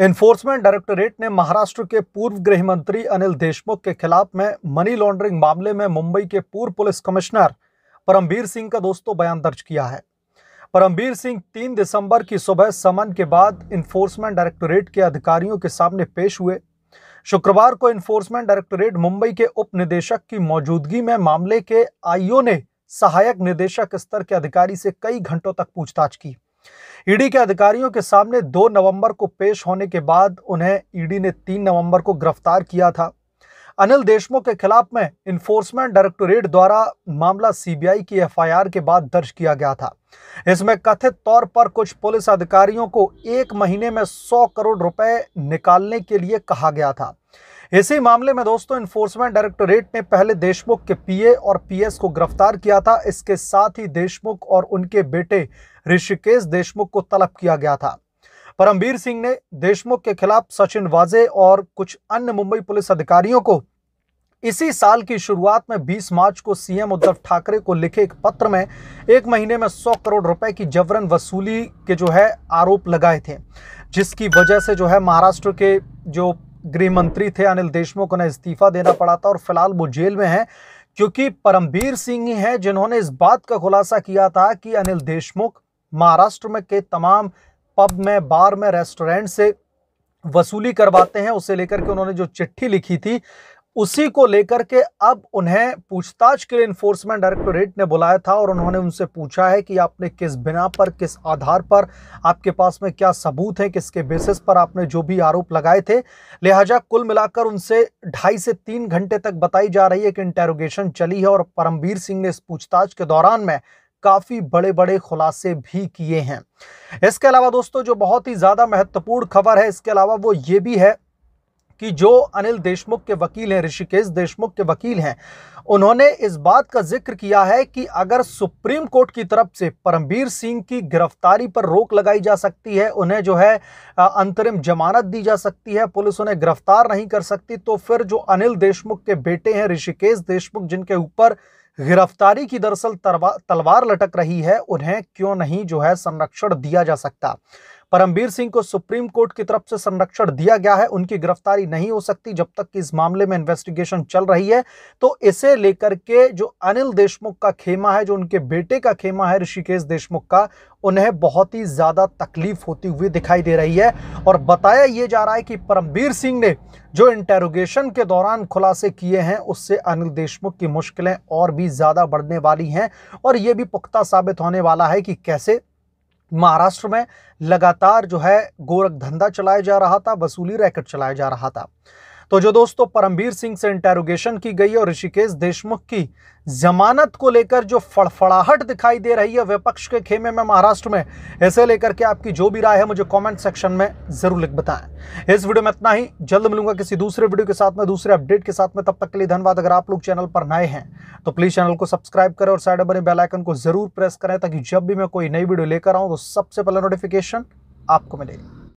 enforcement directorate ने महाराष्ट्र के पूर्व गृह मंत्री अनिल देशमुख के खिलाफ में मनी लॉन्ड्रिंग मामले में मुंबई के पूर्व पुलिस कमिश्नर परमबीर सिंह का दोस्तों बयान दर्ज किया है परमबीर सिंह 3 दिसंबर की सुबह समन के बाद इन्फोर्समेंट डायरेक्टोरेट के अधिकारियों के सामने पेश हुए शुक्रवार को इन्फोर्समेंट डायरेक्टोरेट मुंबई के उप निदेशक की मौजूदगी में मामले के आईओ ने सहायक निदेशक स्तर के अधिकारी से कई घंटों तक पूछताछ की ईडी के अधिकारियों के सामने 2 नवंबर को पेश होने के बाद उन्हें ईडी ने 3 नवंबर को गिरफ्तार किया था अनिल देशमुख के खिलाफ में इन्फोर्समेंट डायरेक्टोरेट द्वारा मामला सीबीआई की एफआईआर के बाद दर्ज किया गया था इसमें कथित तौर पर कुछ पुलिस अधिकारियों को एक महीने में 100 करोड़ रुपए निकालने के लिए कहा गया था इसी मामले में दोस्तों इन्फोर्समेंट डायरेक्टोरेट ने पहले देशमुख के पीए और पीएस को गिरफ्तार किया था इसके साथ ही देशमुख और उनके बेटे ऋषिकेश देशमुख को तलब किया गया था परमवीर सिंह ने देशमुख के खिलाफ सचिन वाजे और कुछ अन्य मुंबई पुलिस अधिकारियों को इसी साल की शुरुआत में 20 मार्च को सीएम उद्धव ठाकरे को लिखे एक पत्र में एक महीने में 100 करोड़ रुपए की जबरन वसूली के जो है आरोप लगाए थे जिसकी वजह से जो है महाराष्ट्र के जो गृह मंत्री थे अनिल देशमुख उन्हें इस्तीफा देना पड़ा था और फिलहाल वो जेल में हैं क्योंकि परमबीर सिंह ही है जिन्होंने इस बात का खुलासा किया था कि अनिल देशमुख महाराष्ट्र में के तमाम पब में बार में रेस्टोरेंट से वसूली करवाते हैं उसे लेकर के उन्होंने जो चिट्ठी लिखी थी उसी को लेकर के अब उन्हें पूछताछ के लिए इन्फोर्समेंट डायरेक्टोरेट ने बुलाया था और उन्होंने उनसे पूछा है कि आपने किस बिना पर किस आधार पर आपके पास में क्या सबूत हैं किसके बेसिस पर आपने जो भी आरोप लगाए थे लिहाजा कुल मिलाकर उनसे ढाई से तीन घंटे तक बताई जा रही है कि इंटेरोगेशन चली है और परमवीर सिंह ने इस पूछताछ के दौरान में काफ़ी बड़े बड़े खुलासे भी किए हैं इसके अलावा दोस्तों जो बहुत ही ज़्यादा महत्वपूर्ण खबर है इसके अलावा वो ये भी है कि जो अनिल देशमुख के वकील हैं ऋषिकेश देशमुख के वकील हैं उन्होंने इस बात का जिक्र किया है कि अगर सुप्रीम कोर्ट की तरफ से परमबीर सिंह की गिरफ्तारी पर रोक लगाई जा सकती है उन्हें जो है अंतरिम जमानत दी जा सकती है पुलिस उन्हें गिरफ्तार नहीं कर सकती तो फिर जो अनिल देशमुख के बेटे हैं ऋषिकेश देशमुख जिनके ऊपर गिरफ्तारी की दरअसल तलवार लटक रही है उन्हें क्यों नहीं जो है संरक्षण दिया जा सकता परमबीर सिंह को सुप्रीम कोर्ट की तरफ से संरक्षण दिया गया है उनकी गिरफ्तारी नहीं हो सकती जब तक कि इस मामले में इन्वेस्टिगेशन चल रही है तो इसे लेकर के जो अनिल देशमुख का खेमा है जो उनके बेटे का खेमा है ऋषिकेश देशमुख का उन्हें बहुत ही ज़्यादा तकलीफ होती हुई दिखाई दे रही है और बताया ये जा रहा है कि परमबीर सिंह ने जो इंटेरोगेशन के दौरान खुलासे किए हैं उससे अनिल देशमुख की मुश्किलें और भी ज़्यादा बढ़ने वाली हैं और ये भी पुख्ता साबित होने वाला है कि कैसे महाराष्ट्र में लगातार जो है गोरख धंधा चलाया जा रहा था वसूली रैकेट चलाया जा रहा था तो जो दोस्तों परमवीर सिंह से इंटेरोगेशन की गई और ऋषिकेश देशमुख की जमानत को लेकर जो फड़फड़ाहट दिखाई दे रही है विपक्ष के खेमे में महाराष्ट्र में इसे लेकर के आपकी जो भी राय है मुझे कमेंट सेक्शन में जरूर लिख बताएं इस वीडियो में इतना ही जल्द मिलूंगा किसी दूसरे वीडियो के साथ में दूसरे अपडेट के साथ में तब तक के लिए धन्यवाद अगर आप लोग चैनल पर नए हैं तो प्लीज चैनल को सब्सक्राइब करें और साइड बने बेलाइकन को जरूर प्रेस करें ताकि जब भी मैं कोई नई वीडियो लेकर आऊँ तो सबसे पहले नोटिफिकेशन आपको मिलेगी